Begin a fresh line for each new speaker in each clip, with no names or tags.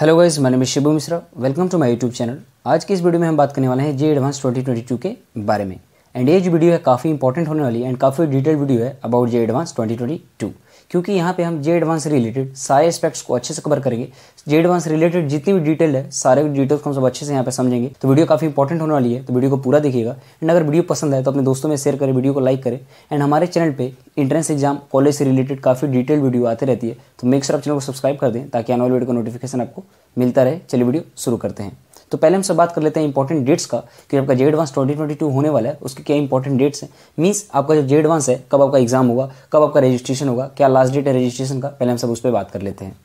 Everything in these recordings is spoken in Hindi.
हेलो गाइज मैंने Miss Shibu Mishra welcome to my YouTube channel आज की इस वीडियो में हम बात करने वाले हैं जे एडवांस 2022 के बारे में एंड ये जो वीडियो है काफ़ी इंपॉर्टेंट होने वाली है एंड काफ़ी डिटेल वीडियो है अबाउट जे एडवांस 2022 क्योंकि यहाँ पे हम जे एडवांस रिलेटेड सारे एस्पेक्ट्स को अच्छे से कवर करेंगे जे एडवांस रिलेटेड जितनी भी डिटेल है सारे डिटेल्स को हम सब अच्छे से यहाँ पे समझेंगे तो वीडियो काफ़ी इंपॉर्टेंट होने वाली है तो वीडियो को पूरा देखिएगा एंड अगर वीडियो पसंद आए तो अपने दोस्तों में शेयर करें वीडियो को लाइक करें एंड हमारे चैनल पर इंट्रेंस एग्जाम कॉलेज से रिलेटेड काफ़ी डिटेल वीडियो आते रहती है तो मेक श्योर आप चैनल को सब्सक्राइब कर दें ताकि आने वाले वीडियो का नोटिफिकेशन आपको मिलता रहे चलिए वीडियो शुरू करते हैं तो पहले हम सब बात कर लेते हैं इंपॉर्टेंट डेट्स का कि आपका जे एडवांस ट्वेंटी ट्वेंटी टू होने वाला है उसके क्या इंपॉर्टेंट डेट्स हैं मीन्स आपका जो जे एडवांस है कब आपका एग्जाम होगा कब आपका रजिस्ट्रेशन होगा क्या लास्ट डेट है रजिस्ट्रेशन का पहले हम सब उस पर बात कर लेते हैं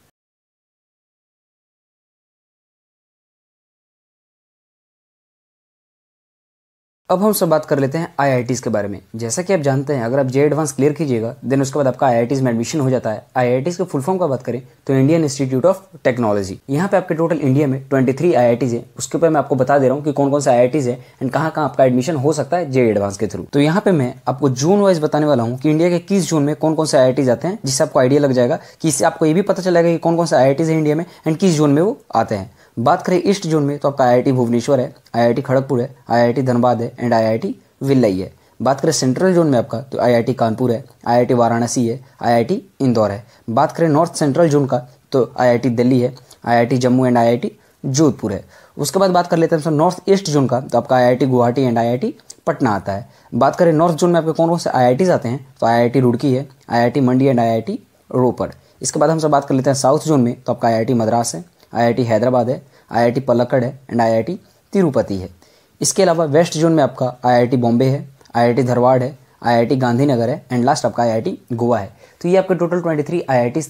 अब हम सब बात कर लेते हैं आई के बारे में जैसा कि आप जानते हैं अगर आप जे एडवांस क्लियर कीजिएगा देन उसके बाद आपका आई में एडमिशन हो जाता है आई के फुल फॉर्म का बात करें तो इंडियन इंस्टीट्यूट ऑफ टेक्नोलॉजी यहाँ पे आपके टोटल इंडिया में ट्वेंटी थ्री आई है उसके ऊपर मैं आपको बता दे रहा हूँ कि कौन कौन से आई है एंड कहाँ कहाँ आपका एडमिशन हो सकता है जे एडवांस के थ्रू तो यहाँ पे मैं आपको जून वाइज बताने वाला हूँ कि इंडिया के किस जून में कौन कौन से आई आते हैं जिससे आपको आइडिया लग जाएगा कि इससे आपको ये भी पता चलेगा कि कौन कौन से आई है इंडिया में एंड किस जून में वो आते हैं बात करें ईस्ट जोन में तो आपका आई भुवनेश्वर है आई खड़गपुर है आई धनबाद है एंड आई विलई है बात करें सेंट्रल जोन में आपका तो आईआईटी कानपुर है आईआईटी वाराणसी है आईआईटी इंदौर है बात करें नॉर्थ सेंट्रल जोन का तो आईआईटी दिल्ली है IIT Jammu and IIT Jodhpur है उसके बाद बात कर लेते हैं नॉर्थ ईस्ट जोन का तो आपका IIT Guwahati and IIT Patna आता है बात करें नॉर्थ जोन में आपके कौन कौन से आई आते हैं तो आई रुड़की है आई मंडी एंड आई रोपड़ इसके बाद हम सब बात कर लेते हैं साउथ जोन में तो आपका आई मद्रास है आईआईटी हैदराबाद है आईआईटी पलक्कड़ है एंड आईआईटी तिरुपति है इसके अलावा वेस्ट जोन में आपका आईआईटी बॉम्बे है आईआईटी धरवाड़ है आईआईटी गांधीनगर है एंड लास्ट आपका आईआईटी गोवा है तो ये आपके टोटल 23 थ्री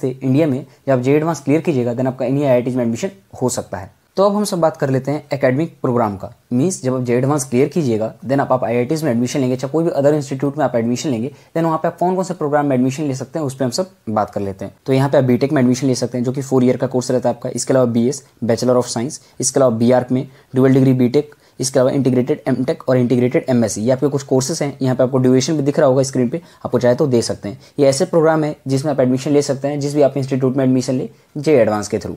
थे इंडिया में जब जे एडवांस क्लियर कीजिएगा देन आपका इन्हीं आई में एडमिशन हो सकता है तो अब हम सब बात कर लेते हैं एकेडमिक प्रोग्राम का मीन्स जब आप जे एडवांस क्लियर कीजिएगा देन आप आप आई में एडमिशन लेंगे चाहे कोई भी अदर इंस्टीट्यूट में आप एडमिशन लेंगे देन वहाँ पे आप कौन कौन से प्रोग्राम में एडमिशन ले सकते हैं उस पर हम सब बात कर लेते हैं तो यहाँ पे आप बीटेक में एडमिशन ले सकते हैं जो कि फोर ईयर का कोर्स रहता है आपका इसके अलावा बी बैचलर ऑफ साइंस इसके अलावा बी में डुअल डिग्री बीटेक इसके अलावा इंटीग्रेटेड एम और इंटीग्रेटेड एम e। ये आपके कुछ कोर्सेस हैं यहाँ पे आपको ड्यूरेशन भी दिख रहा होगा स्क्रीन पे आपको चाहे तो दे सकते हैं ये ऐसे प्रोग्राम है जिसमें आप एडमिशन ले सकते हैं जिस भी आप इंस्टीट्यूट में एडमिशन ले जे एडवांस के थ्रू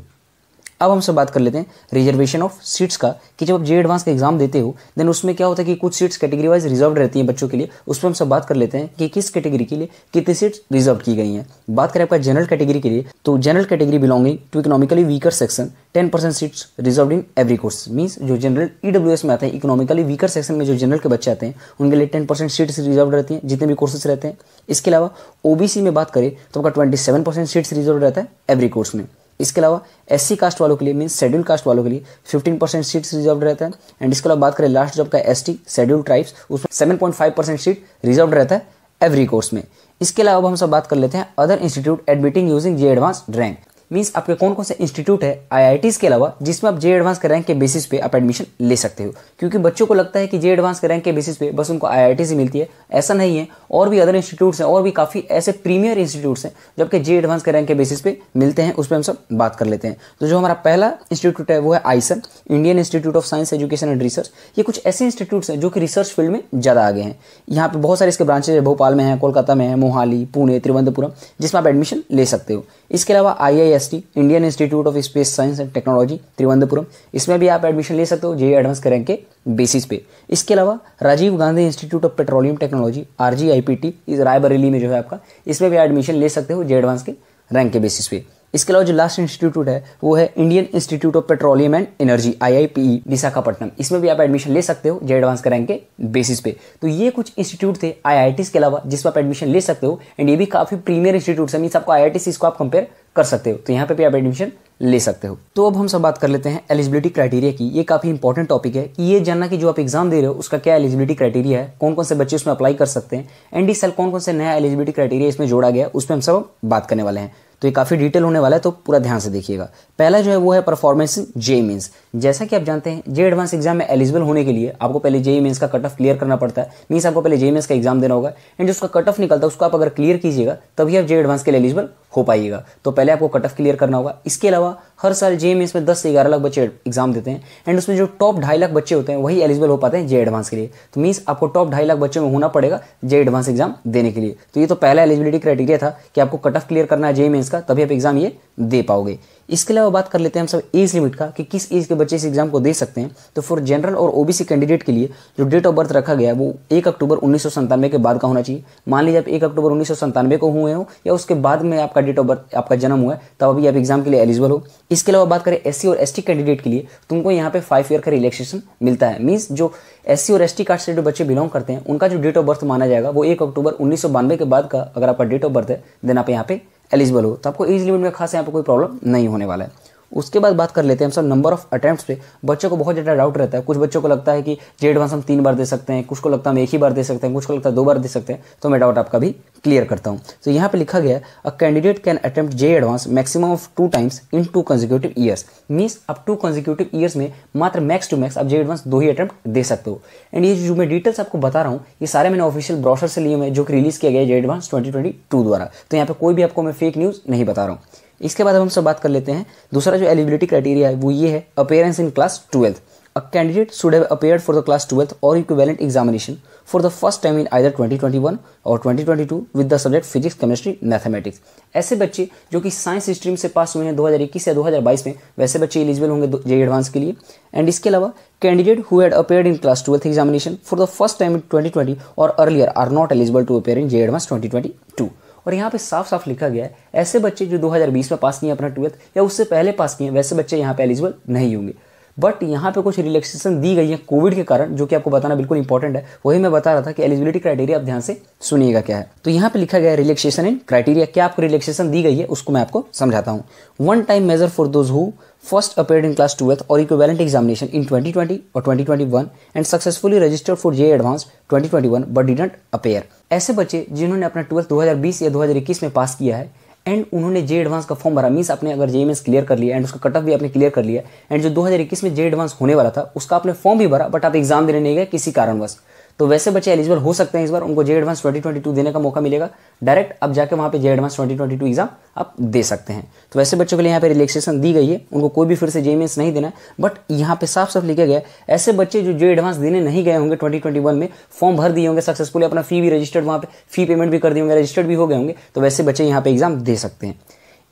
अब हम सब बात कर लेते हैं रिजर्वेशन ऑफ सीट्स का कि जब आप जे एडवांस का एग्जाम देते हो देन उसमें क्या होता है कि कुछ सीट्स कैटेगरी वाइज रिजर्व रहती हैं बच्चों के लिए उस पर हम सब बात कर लेते हैं कि किस कैटेगरी के लिए कितनी सीट्स रिजर्व की गई हैं बात करें आपका जनरल कैटेगरी के लिए तो general category belonging to economically weaker section ten percent seats reserve in every course means जो जनरल एस e में आते हैं इकोनॉमिकली वीकर सेक्शन में जो जनरल के बच्चे आते हैं उनके लिए टेन परसेंट सीट्स रिजर्व रहती हैं जितने भी कोर्सेस रहते हैं इसके अलावा ओबीसी में बात करें तो आपका twenty seven percent seats reserve रहता है एवरी कोर्स में इसके अलावा एस कास्ट वालों के लिए मीन शेड्यूल कास्ट वालों के लिए 15 परसेंट सीट्स रिजर्व रहता है एंड इसके अलावा बात करें लास्ट जॉब का एस टी शेड्यूल ट्राइब्स उसमें seven point five percent seat reserve रहता है एवरी कोर्स में इसके अलावा हम सब बात कर लेते हैं other institute admitting using J advance rank means आपके कौन कौन से इंस्टीट्यूट है आईआईटीज़ के अलावा जिसमें आप जे एडवांस के रैंक के बेसिस पे आप एडमिशन ले सकते हो क्योंकि बच्चों को लगता है कि जे एडवांस के रैंक के बेसिस पे बस उनको आई से मिलती है ऐसा नहीं है और भी अदर इंस्टीट्यूट्स हैं और भी काफ़ी ऐसे प्रीमियर इंस्टीट्यूट्स हैं जबकि जे एडवांस के रैंक के बेसिस पे मिलते हैं उस पर हम सब बात कर लेते हैं तो जो हमारा पहला इंस्टीट्यूट है वो है IISER Indian institute of science education and research ये कुछ ऐसे इंस्टीट्यूट्स हैं जो कि रिसर्च फील्ड में ज़्यादा आगे हैं यहाँ पर बहुत सारे इसके ब्रांचेज है भोपाल में है कोलकाता में है मोहाली पुणे तिरुवनंतपुरम जिसमें आप एडमिशन ले सकते हो इसके अलावा I T Indian institute of space science and technology Thiruvananthapuram इसमें भी आप एडमिशन ले सकते हो जे एडवांस के रैंक के बेसिस पे इसके अलावा Rajiv Gandhi institute of petroleum technology R G I P T इस रायबरेली में जो है आपका इसमें भी एडमिशन ले सकते हो जे एडवांस के रैंक के बेसिस पे इसके अलावा जो लास्ट इंस्टीट्यूट है वो है Indian institute of petroleum and energy I I IIPE Visakhapatnam इसमें भी आप एडमिशन ले सकते हो जे एडवांस के रैंक के बेसिस पे तो ये कुछ इंस्टीट्यूट थे आईआईटीज के अलावा जिसमें आप एडमिशन ले सकते हो एंड ये भी काफ़ी प्रीमियर इंस्टीट्यूट है मीन्स आपको आई आई टी इसको आप कंपेयर कर सकते हो तो यहाँ पे भी आप एडमिशन ले सकते हो तो अब हम सब बात कर लेते हैं एलिजिबिलिटी क्राइटेरिया की ये काफ़ी इंपॉर्टेंट टॉपिक है कि ये जानना कि जो आप एग्जाम दे रहे हो उसका क्या एलिजिबिलिटी क्राइटेरिया है कौन कौन से बच्चे उसमें अप्लाई कर सकते हैं एंड इस साल कौन कौन से नया एलिजिबिलिटी क्राइटेरिया इसमें जोड़ा गया उस पर हम सब बात करने वाले हैं तो ये काफ़ी डिटेल होने वाला है तो पूरा ध्यान से देखिएगा पहला जो है वो है परफॉर्मेंस जे मीन्स जैसा कि आप जानते हैं जे एडवांस एग्जाम में एलिजिबल होने के लिए आपको पहले जे मीन्स का कट ऑफ क्लियर करना पड़ता है मीन्स आपको पहले जे मीन्स का एग्जाम देना होगा एंड जिसका कट ऑफ निकलता है उसको आप अगर क्लियर कीजिएगा तभी आप जे एडवांस के लिए एलिजिबल हो पाइएगा तो पहले आपको कट ऑफ क्लियर करना होगा इसके अलावा हर साल जे में दस से ग्यारह लाख बच्चे एग्जाम देते हैं एंड उसमें जो टॉप ढाई लाख बच्चे होते हैं वही एलिजिबल हो पाते हैं जे एडवांस के लिए तो मीन्स आपको टॉप ढाई लाख बच्चों में होना पड़ेगा जे एडवांस एग्जाम देने के लिए तो ये तो पहला एलिजिबिलिटी क्राइटेरिया था कि आपको कट ऑफ क्लियर करना है जे मेन्स का तभी आप एग्जाम ये दे पाओगे इसके अलावा बात कर लेते हैं हम सब एज लिमिट का कि किस एज के बच्चे इस एग्जाम को दे सकते हैं तो फॉर जनरल और ओबीसी कैंडिडेट के लिए जो डेट ऑफ बर्थ रखा गया है वो एक अक्टूबर उन्नीस के बाद का होना चाहिए मान लीजिए आप एक अक्टूबर उन्नीस को हुए हो या उसके बाद में आपका डेट ऑफ बर्थ आपका जन्म हुआ है तब अभी आप एग्जाम के लिए एलिजिबल हो इसके अलावा बात करें एस और एस कैंडिडेट के लिए तुमको यहाँ पे फाइव ईयर का रिलेक्सेशन मिलता है मीन्स जो एस और एस कास्ट से जो बच्चे बिलोंग करते हैं उनका जो डेट ऑफ बर्थ माना जाएगा वो एक अक्टूबर उन्नीस के बाद का अगर आपका डेट ऑफ बर्थ है देन आप यहाँ पे एलिजिबल हो तो आपको एज लिमिट में खास यहाँ पर कोई प्रॉब्लम नहीं होने वाला है उसके बाद बात कर लेते हैं हम सब नंबर ऑफ अटैम्प्ट पे बच्चों को बहुत ज़्यादा डाउट रहता है कुछ बच्चों को लगता है कि जे एडवांस हम तीन बार दे सकते हैं कुछ को लगता है हम एक ही बार दे सकते हैं कुछ को लगता है दो बार दे सकते हैं तो मैं डाउट आपका भी क्लियर करता हूँ तो यहाँ पर लिखा गया a candidate can attempt J advance maximum of two times in two consecutive years means आप टू कंजिक्यूटिव ईयर्स में मात्र मैक्स टू मैक्स आप जे एडवांस दो ही अटैम्प्ट दे सकते हो एंड ये जो मैं डिटेल्स आपको बता रहा हूँ ये सारे मैंने ऑफिशियल ब्रॉशर से लिए हुए जो कि रिलीज़ किया गया जे एडवांस ट्वेंटी द्वारा तो यहाँ पर कोई भी आपको मैं फेक न्यूज़ नहीं बता रहा हूँ इसके बाद हम सब बात कर लेते हैं दूसरा जो एलिजिबिलिटी क्राइटेरिया है वो ये है appearance in class twelfth a candidate should have appear for the class twelfth or equivalent examination for the first time in either 2021 or 2022 with the subject physics chemistry mathematics ऐसे बच्चे जो कि साइंस स्ट्रीम से पास हुए हैं 2021 या 2022 में वैसे बच्चे एलिजिबल होंगे जे एडवांस के लिए एंड इसके अलावा candidate who had appear in class twelfth examination for the first time in 2020 or earlier are not eligible to appear in J advance 2022. और यहाँ पे साफ साफ लिखा गया है ऐसे बच्चे जो 2020 में पास किए अपना ट्वेल्थ या उससे पहले पास किए वैसे बच्चे यहाँ पे एलिजिबल नहीं होंगे बट यहाँ पे कुछ रिलैक्सेशन दी गई है कोविड के कारण जो कि आपको बताना बिल्कुल इंपॉर्टेंट है वही मैं बता रहा था कि एलिजिबिलिटी क्राइटेरिया आप ध्यान से सुनिएगा क्या है तो यहाँ पे लिखा गया है रिलैक्सेशन इन क्राइटेरिया क्या आपको रिलैक्सेशन दी गई है उसको मैं आपको समझाता हूँ one time measure for those who first appear in class twelfth or equivalent examination in 2020 or 2021 and successfully registered for J advance 2021 but didn't appear ऐसे बच्चे जिन्होंने अपना ट्वेल्थ 2020 या 2021 में पास किया है एंड उन्होंने जे एडवांस का फॉर्म भरा मीस आपने अगर जे एम क्लियर कर लिया एंड उसका कट ऑफ भी आपने क्लियर कर लिया एंड जो 2021 में जे एडवांस होने वाला था उसका आपने फॉर्म भी भरा बट आप एग्जाम देने नहीं गए किसी कारणवश तो वैसे बच्चे एलिजिबल हो सकते हैं इस बार उनको जे एडवांस 2022 देने का मौका मिलेगा डायरेक्ट अब जाके वहाँ पे जे एडवांस 2022 एग्जाम आप दे सकते हैं तो वैसे बच्चों के लिए यहाँ पे रिलैक्सेशन दी गई है उनको कोई भी फिर से जे नहीं देना है बट यहाँ पे साफ साफ लिखा गया ऐसे बच्चे जो जे एडवांस देने नहीं गए होंगे ट्वेंटी में फॉर्म भर दिए होंगे सक्सेसफुली अपना फी भी रजिस्टर्ड वहाँ पे फी पेमेंट भी कर दिए होंगे रजिस्टर्ड भी हो गए होंगे तो वैसे बच्चे यहाँ पे एग्जाम दे सकते हैं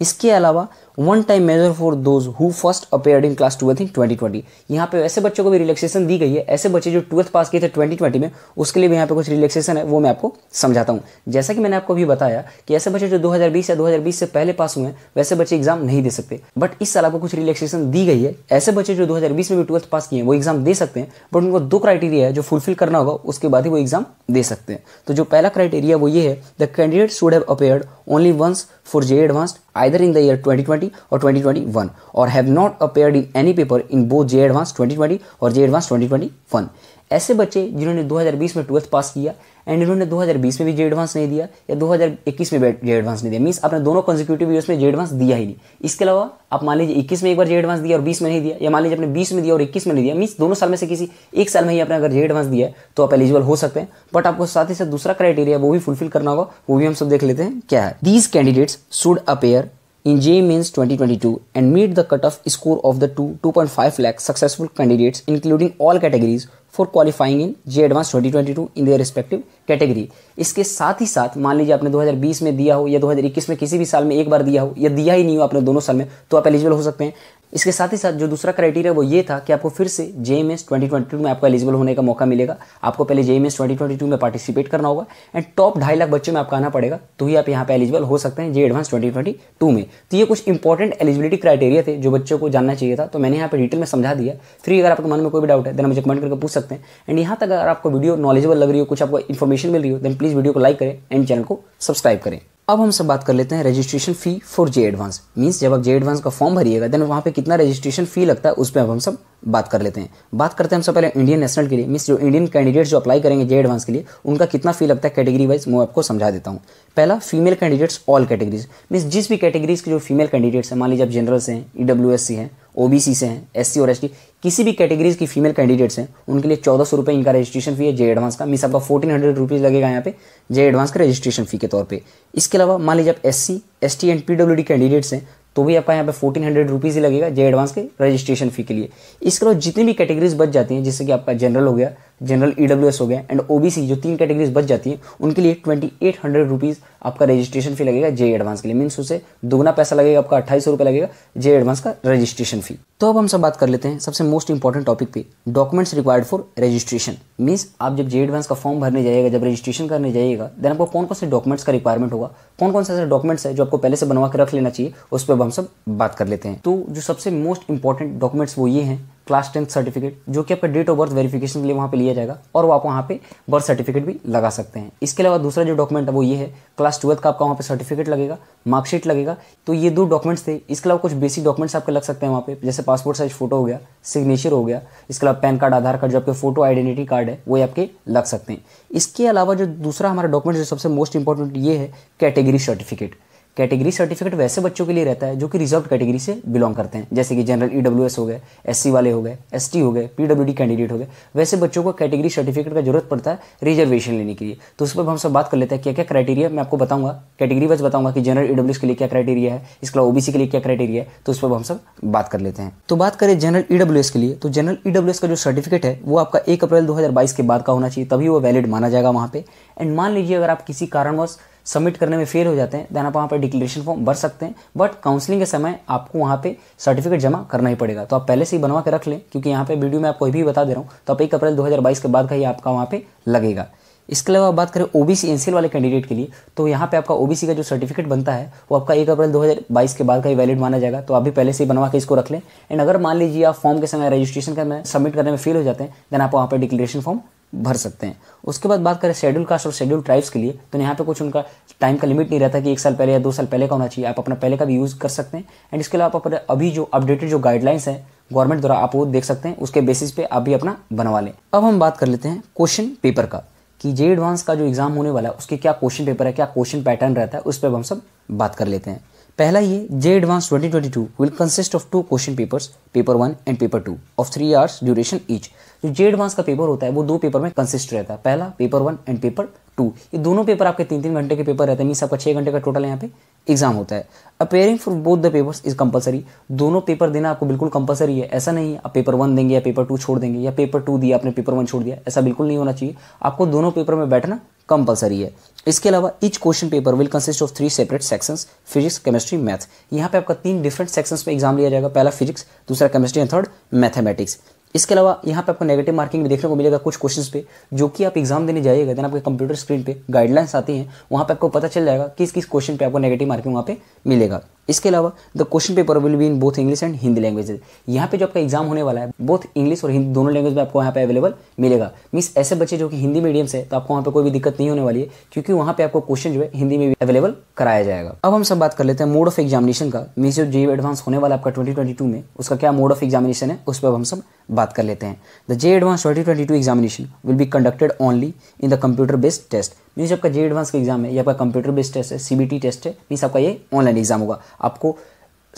इसके अलावा one time measure for those who first appeared in class twelfth in twenty twenty यहाँ पे ऐसे बच्चों को भी रिलैक्सेशन दी गई है ऐसे बच्चे जो ट्वेल्थ पास किए थे ट्वेंटी ट्वेंटी में उसके लिए भी यहाँ पे कुछ रिलैक्सेशन है वो मैं आपको समझाता हूँ जैसा कि मैंने आपको अभी बताया कि ऐसे बच्चे जो 2020 या 2020 से पहले पास हुए हैं वैसे बच्चे एग्जाम नहीं दे सकते बट इस साल आपको कुछ रिलैक्सेशन दी गई है ऐसे बच्चे जो 2020 में भी ट्वेल्थ पास किए हैं वो एग्जाम दे सकते हैं बट उनको दो क्राइटेरिया है जो फुलफिल करना होगा उसके बाद ही वो एग्जाम दे सकते हैं तो जो पहला क्राइटेरिया वो ये है the candidate should have appeared only once for J advanced either in the year 2020 or 2021 or have not appeared in any paper in both J Advanced 2020 or J Advanced 2021 ऐसे बच्चे जिन्होंने 2020 में ट्वेल्थ पास किया एंड इन्होंने 2020 में भी जे एडवांस नहीं दिया या 2021 में जे एडवांस नहीं दिया मीन्स आपने दोनों कंजिक्यूटिव ईयर्स में जे एडवांस दिया ही नहीं इसके अलावा आप मान लीजिए इक्कीस में एक बार जे एडवांस दिया और बीस में नहीं दिया या मान लीजिए आपने बीस में दिया और इक्कीस में नहीं दिया मीन्स दोनों साल में से किसी एक साल में ही आपने अगर जे एडवांस दिया है तो आप एलिजिबल हो सकते हैं बट आपको साथ ही साथ दूसरा क्राइटेरिया वो भी फुलफिल करना होगा वो भी हम सब देख लेते हैं क्या है these candidates should appear in J Mains 2022 and meet the cutoff score of the 2 2.5 lakh successful candidates including all categories for qualifying in J advance 2022 in their respective category. इसके साथ ही साथ मान लीजिए आपने 2020 में दिया हो या 2021 में किसी भी साल में एक बार दिया हो या दिया ही नहीं हो आपने दोनों साल में तो आप एलिजिबल हो सकते हैं इसके साथ ही साथ जो दूसरा क्राइटेरिया वो ये था कि आपको फिर से J M S twenty twenty two में आपका एलिजिबल होने का मौका मिलेगा आपको पहले J M S twenty twenty two में पार्टिसिपेट करना होगा एंड टॉप ढाई लाख बच्चों में आपका आना पड़ेगा तो ही आप यहाँ पे एलिजिबल हो सकते हैं J advance twenty twenty two में तो ये कुछ इंपॉर्टेंट एलिजिबिलिटी क्राइटेरिया थे जो बच्चों को जानना चाहिए था तो मैंने यहाँ पर डिटेल में समझा दिया फिर अगर आपके मन में कोई भी डाउट है देन मुझे कमेंट करके पूछ सकते हैं एंड यहाँ तक अगर आपको वीडियो नॉलेजेबल लग रही हो कुछ आपको इन्फॉर्मेशन मिल रही हो देन प्लीज़ वीडियो को लाइक करें एंड चैनल को सब्सक्राइब करें अब हम सब बात कर लेते हैं registration fee for J advance means जब आप जे एडवांस का फॉर्म भरिएगा देन वहाँ पे कितना रजिस्ट्रेशन फ़ी लगता है उस पर अब हम सब बात कर लेते हैं बात करते हैं हम सब पहले इंडियन नेशनल के लिए मीन्स जो इंडियन कैंडिडेट्स जो अप्लाई करेंगे जे एडवांस के लिए उनका कितना फ़ी लगता है कैटेगरी वाइज मैं आपको समझा देता हूँ पहला female candidates all categories means जिस भी कैटेगरीज के जो फीमेल कैंडिडेट्स हैं मान लीजिए आप जनरल से हैं ई डब्ल्यू एस सी हैं ओ बी सी से हैं एस सी और एस टी किसी भी कैटेगरीज की फीमेल कैंडिडेट्स हैं उनके लिए चौदह सौ रुपये इनका रजिस्ट्रेशन फी है जे एडवांस का मीस आपका फोर्टीन हंड्रेड रुपीज़ लगेगा यहाँ पे जे एडवांस का रजिस्ट्रेशन फी के तौर पे इसके अलावा मान लीजिए आप S C S T and P W D candidates हैं तो भी आपका यहाँ पे फोर्टीन हंड्रेड रुपीज़ ही लगेगा जे एडवांस के रजिस्ट्रेशन फी के लिए इसके अलावा जितनी भी कैटेगरीज बच जाती हैं जैसे कि आपका जनरल हो गया जनरल ई e हो गया एंड ओबीसी जो तीन कैटेगरीज बच जाती है उनके लिए ट्वेंटी एट हंड्रेड रुपीज़ आपका रजिस्ट्रेशन फी लगेगा जे एडवांस के लिए मीन्स उसे दोगुना पैसा लगेगा आपका अट्ठाईस रुपये लगेगा जे एडवांस का रजिस्ट्रेशन फी तो अब हम सब बात कर लेते हैं सबसे मोस्ट इंपॉर्टेंट टॉपिक पे documents required for registration means आप जब जे एडवांस का फॉर्म भरने जाएगा जब रजिस्ट्रेशन करने जाइएगा देन आपको कौन कौन से डॉक्यूमेंट्स का रिक्वायरमेंट होगा कौन कौन से ऐसे डॉक्यूमेंट्स है जो आपको पहले से बनवा के रख लेना चाहिए उस पर हम सब बात कर लेते हैं तो जो सबसे मोस्ट इंपॉर्टेंट डॉक्यूमेंट्स वो ये हैं क्लास टेंथ सर्टिफिकेट जो कि आपका डेट ऑफ बर्थ वेरिफिकेशन के लिए वहाँ पे लिया जाएगा और वो आप वहाँ पे बर्थ सर्टिफिकेट भी लगा सकते हैं इसके अलावा दूसरा जो डॉक्यूमेंट है वो ये है क्लास ट्वेल्थ का आपका वहाँ पे सर्टिफिकेट लगेगा मार्कशीट लगेगा तो ये दो डॉक्यूमेंट्स थे इसके अलावा कुछ बेसिक डॉक्यूमेंट्स आपके लग सकते हैं वहाँ पे जैसे पासपोर्ट साइज फोटो हो गया सिग्नेचर हो गया इसके अलावा पैन कार्ड आधार कार्ड जो आपके फोटो आइडेंटिटी कार्ड है वो आपके लग सकते हैं इसके अलावा जो दूसरा हमारा डॉक्यूमेंट जो सबसे मोस्ट इंपॉर्टेंट ये है कैटेगरी सर्टिफिकेट कैटेगरी सर्टिफिकेट वैसे बच्चों के लिए रहता है जो कि रिजर्व कैटेगरी से बिलोंग करते हैं जैसे कि जनरल ई e हो गए एस वाले हो गए एस हो गए पी कैंडिडेट हो गए वैसे बच्चों को कैटेगरी सर्टिफिकेट का जरूरत पड़ता है रिजर्वेशन लेने के लिए तो उस पर हम सब बात कर लेते हैं क्या क्या क्राइटेरिया मैं आपको बताऊंगा कैटेगरी वाइज बताऊंगा कि जनरल ई e के लिए क्या क्राइटेरिया है इसके अलावा ओबीसी के लिए क्या क्राइटेरिया है तो उस पर हम सब बात कर लेते हैं तो बात करें जनरल ई e के लिए तो जनरल ई का जो सर्टिफिकेट है वो आपका एक अप्रैल दो के बाद का होना चाहिए तभी वो वैलिड माना जाएगा वहाँ पर एंड मान लीजिए अगर आप किसी कारणवश सबमिट करने में फेल हो जाते हैं देन आप वहाँ पर डिक्लेरेशन फॉर्म भर सकते हैं बट काउंसलिंग के समय आपको वहाँ पे सर्टिफिकेट जमा करना ही पड़ेगा तो आप पहले से ही बनवा के रख लें क्योंकि यहाँ पे वीडियो में आपको भी बता दे रहा हूँ तो आप एक अप्रैल 2022 के बाद का ही आपका वहाँ पे लगेगा इसके अलावा बात करें ओबीसी एनसीएल वाले कैंडिडेट के लिए तो यहाँ पे आपका ओबीसी का जो सर्टिफिकेट बनता है वो आपका एक अप्रैल 2022 के बाद का ही वैलिड माना जाएगा तो आप भी पहले से ही बनवा के इसको रख लें एंड अगर मान लीजिए आप फॉर्म के समय रजिस्ट्रेशन करने सबमिट करने में फेल हो जाते हैं देन आप वहाँ पर डिक्लेरेशन फॉर्म भर सकते हैं उसके बाद बात करें शेड्यूल कास्ट और शेड्यूल ट्राइब्स के लिए तो यहाँ पे कुछ उनका टाइम का लिमिट नहीं रहता कि एक साल पहले या दो साल पहले का होना चाहिए आप अपना पहले का भी यूज़ कर सकते हैं एंड इसके अलावा आप अपने अभी जो अपडेटेड जो गाइडलाइंस है गवर्नमेंट द्वारा आप वो देख सकते हैं उसके बेसिस पे आप भी अपना बनवा लें अब हम बात कर लेते हैं क्वेश्चन पेपर का कि जे एडवांस का जो एग्ज़ाम होने वाला है उसके क्या क्वेश्चन पेपर है क्या क्वेश्चन पैटर्न रहता है उस पर हम सब बात कर लेते हैं पहला ये JEE advance 2022 will consist of two question papers paper one and paper two of three hours duration each जो जे एडवांस का पेपर होता है वो दो पेपर में कंसिस्ट रहता है पहला paper one and paper two ये दोनों पेपर आपके तीन तीन घंटे के पेपर रहते हैं मीस आपका छः घंटे का टोटल यहाँ पे एग्जाम होता है appearing for both the papers is compulsory दोनों पेपर देना आपको बिल्कुल कंपलसरी है ऐसा नहीं है आप पेपर वन देंगे या पेपर टू छोड़ देंगे या पेपर टू दिया आपने पेपर वन छोड़ दिया ऐसा बिल्कुल नहीं होना चाहिए आपको दोनों पेपर में बैठना कंपलसरी है इसके अलावा each question paper will consist of three separate sections physics chemistry math यहाँ पे आपका तीन डिफरेंट सेक्शंस में एग्जाम लिया जाएगा पहला फिजिक्स दूसरा केमिस्ट्री एंड थर्ड मैथमेटिक्स इसके अलावा यहाँ पे आपको नेगेटिव मार्किंग भी देखने को मिलेगा कुछ क्वेश्चंस पे जो कि आप एग्जाम देने जाइएगा देन आपके कंप्यूटर स्क्रीन पे गाइडलाइंस आती हैं वहाँ पे आपको पता चल जाएगा किस किस क्वेश्चन पे आपको नेगेटिव मार्किंग वहाँ पे मिलेगा इसके अलावा the question paper will be in both English and Hindi language यहाँ पे जो आपका एग्जाम होने वाला है बोथ इंग्लिश और हिंदी दोनों लैंग्वेज में आपको यहाँ पे अवेलेबल मिलेगा मीस ऐसे बच्चे जो कि हिंदी मीडियम से तो आपको वहाँ पे कोई भी दिक्कत नहीं होने वाली है क्योंकि वहाँ पे आपको क्वेश्चन जो है हिंदी में भी अवेलेबल कराया जाएगा अब हम सब बात कर लेते हैं मोड ऑफ एग्जामिनेशन का मीस जो जे एडवांस e e होने वाला आपका ट्वेंटी में उसका क्या मोड ऑफ एग्जामिनेशन है उस पर हम सब बात कर लेते हैं the JEE advance twenty twenty two examination will be conducted only in the computer based test means आपका जे एडवांस का एग्जाम है या आपका कंप्यूटर बेस्ड टेस्ट है सीबीटी टेस्ट है मीन्स आपका ये ऑनलाइन एग्जाम होगा आपको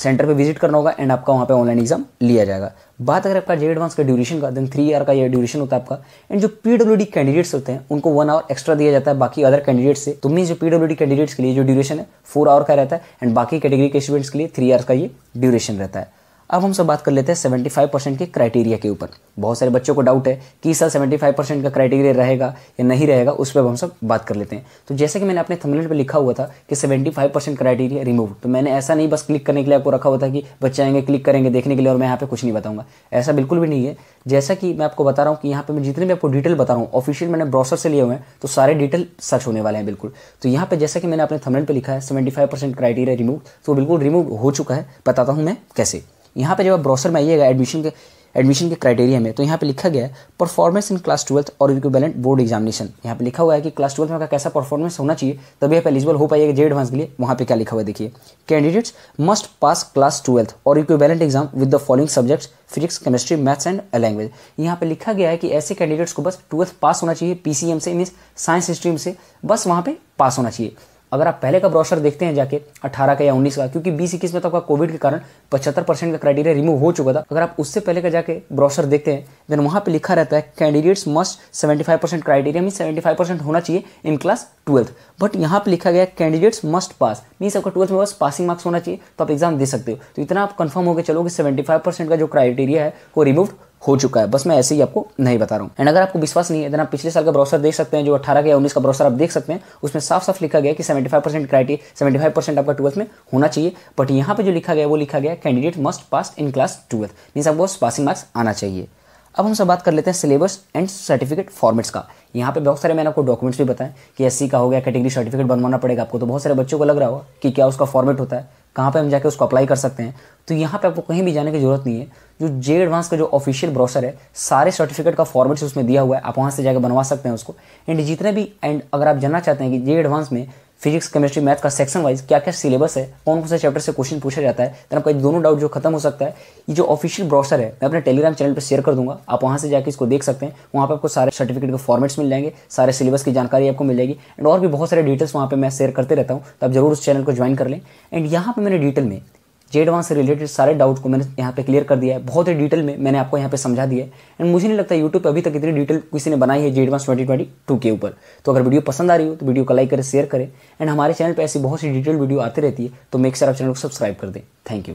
सेंटर पे विजिट करना होगा एंड आपका वहाँ पे ऑनलाइन एग्जाम लिया जाएगा बात अगर आपका जे एडवांस का ड्यूरेशन का देन थ्री ईयर का ये ड्यूरेशन होता है आपका एंड जो डी कैंडिडेट्स होते हैं उनको वन आवर एक्स्ट्रा दिया जाता है बाकी अदर कैंडिडेट से तो मीन जो डी कैंडिडेट्स के लिए जो ड्यूरेशन है फोर आवर का रहता है एंड बाकी कैटेगरी के स्टूडेंट्स के लिए थ्री ईयर का ये ड्यूरेशन रहता है अब हम सब बात कर लेते हैं सेवेंटी फाइव परसेंट के क्राइटेरिया के ऊपर बहुत सारे बच्चों को डाउट है कि इस साल सेवेंटी फाइव परसेंट का क्राइटेरिया रहेगा या नहीं रहेगा उस पर हम सब बात कर लेते हैं तो जैसे कि मैंने अपने थमलेट पर लिखा हुआ था कि seventy five percent criteria remove तो मैंने ऐसा नहीं बस क्लिक करने के लिए आपको रखा हुआ था कि बच्चे आएंगे क्लिक करेंगे देखने के लिए और मैं यहाँ पे कुछ नहीं बताऊँगा ऐसा बिल्कुल भी नहीं है जैसा कि मैं आपको बता रहा हूँ कि यहाँ पे मैं जितने भी आपको डिटेल बता रहा हूँ ऑफिशियल मैंने ब्रॉसर से लिए हुए हैं तो सारे डिटेल सर्च होने वाले हैं बिल्कुल तो यहाँ पे जैसा कि मैंने अपने थमलेट पर लिखा है seventy five percent criteria remove तो बिल्कुल रिमूव हो चुका है बताता हूँ मैं कैसे यहाँ पर जब आप ब्रोसर में आइएगा एडमिशन के एडमिशन के क्राइटेरिया में तो यहाँ पे लिखा गया है परफॉर्मेंस इन क्लास ट्वेल्थ और इक्विवेलेंट बोर्ड एग्जामिनेशन यहाँ पे लिखा हुआ है कि क्लास ट्वेल्थ में का कैसा परफॉर्मेंस होना चाहिए तभी आप एलिजिबल हो पाइएगा जे एडवांस के लिए वहाँ पे क्या लिखा हुआ है देखिए candidates must pass class twelfth और equivalent exam with the following subjects physics chemistry maths and language यहाँ पे लिखा गया है कि ऐसे कैंडिडेट्स को बस ट्वेल्थ पास होना चाहिए पीसीएम से मीन साइंस स्ट्रीम से बस वहाँ पे पास होना चाहिए अगर आप पहले का ब्रोशर देखते हैं जाके 18 का या 19 का क्योंकि बीस इक्कीस में तो आपका कोविड के कारण 75 परसेंट का क्राइटेरिया रिमूव हो चुका था अगर आप उससे पहले का जाके ब्रोशर देखते हैं देन वहाँ पे लिखा रहता है candidates must 75 percent criteria mean 75 percent होना चाहिए इन क्लास ट्वेल्थ बट यहाँ पे लिखा गया कैंडिडेट्स मस्ट पास मीन्स आपका ट्वेल्थ में बस पासिंग मार्क्स होना चाहिए तो आप एग्जाम दे सकते हो तो इतना आप कन्फर्म होकर चलो कि सेवेंटी का जो क्राइटेरिया है वो रिमूव हो चुका है बस मैं ऐसे ही आपको नहीं बता रहा हूँ एंड अगर आपको विश्वास नहीं है तो आप पिछले साल का ब्राउसर देख सकते हैं जो अठारह का या उन्नीस का ब्राउसर आप देख सकते हैं उसमें साफ साफ लिखा गया कि seventy five percent criteria seventy five percent आपका ट्वेल्थ में होना चाहिए बट यहाँ पर जो लिखा गया वो लिखा गया candidate must pass in class twelfth mean आपको पासिंग मार्क्स आना चाहिए अब हम सब बात कर लेते हैं सिलेबस एंड सर्टिफिकेट फॉर्मेट्स का यहाँ पे बहुत सारे मैंने आपको डॉक्यूमेंट्स भी बताएं कि एस का हो गया कैटेगरी सर्टिफिकेट बनवाना पड़ेगा आपको तो बहुत सारे बच्चों को लग रहा होगा कि क्या उसका फॉर्मेट होता है कहाँ पे हम जाके उसको अप्लाई कर सकते हैं तो यहाँ पे आपको कहीं भी जाने की जरूरत नहीं है जो जे एडवांस का जो ऑफिशियल ब्रोशर है सारे सर्टिफिकेट का फॉर्मेट उसमें दिया हुआ है आप वहाँ से जाकर बनवा सकते हैं उसको एंड जितने भी एंड अगर आप जानना चाहते हैं कि जे एडवांस में फिजिक्स केमिस्ट्री मैथ का सेक्शन वाइज क्या क्या सिलेबस है कौन कौन से चैप्टर से क्वेश्चन पूछा जाता है तो आपका दोनों डाउट जो खत्म हो सकता है ये जो ऑफिशियल ब्रॉसर है मैं अपने टेलीग्राम चैनल पर शेयर कर दूंगा आप वहाँ से जाकर इसको देख सकते हैं वहाँ पर आपको सारे सर्टिफिकेट के फॉर्मेट्स मिल जाएंगे सारे सिलेबस की जानकारी आपको मिल जाएगी एंड और भी बहुत सारे डिटेल्स वहाँ पर मैं शेयर करते रहता हूँ तो आप जरूर उस चैनल को ज्वाइन कर लें एंड यहाँ पर मैंने डिटेल में जेड वहाँ से रिलेटेड सारे डाउट को मैंने यहाँ पे क्लियर कर दिया है बहुत ही डिटेल में मैंने आपको यहाँ पे समझा दिया है एंड मुझे नहीं लगता यूट्यूब पर अभी तक इतनी डिटेल किसी ने बनाई है जेड वन ट्वेंटी ट्वेंटी टू के ऊपर तो अगर वीडियो पसंद आ रही हो तो वीडियो को लाइक करें शेयर करें एंड हमारे चैनल पर ऐसी बहुत सी डिटेल वीडियो आती रहती है तो मेक सर आप चैनल को सब्सक्राइब कर दें थैंक यू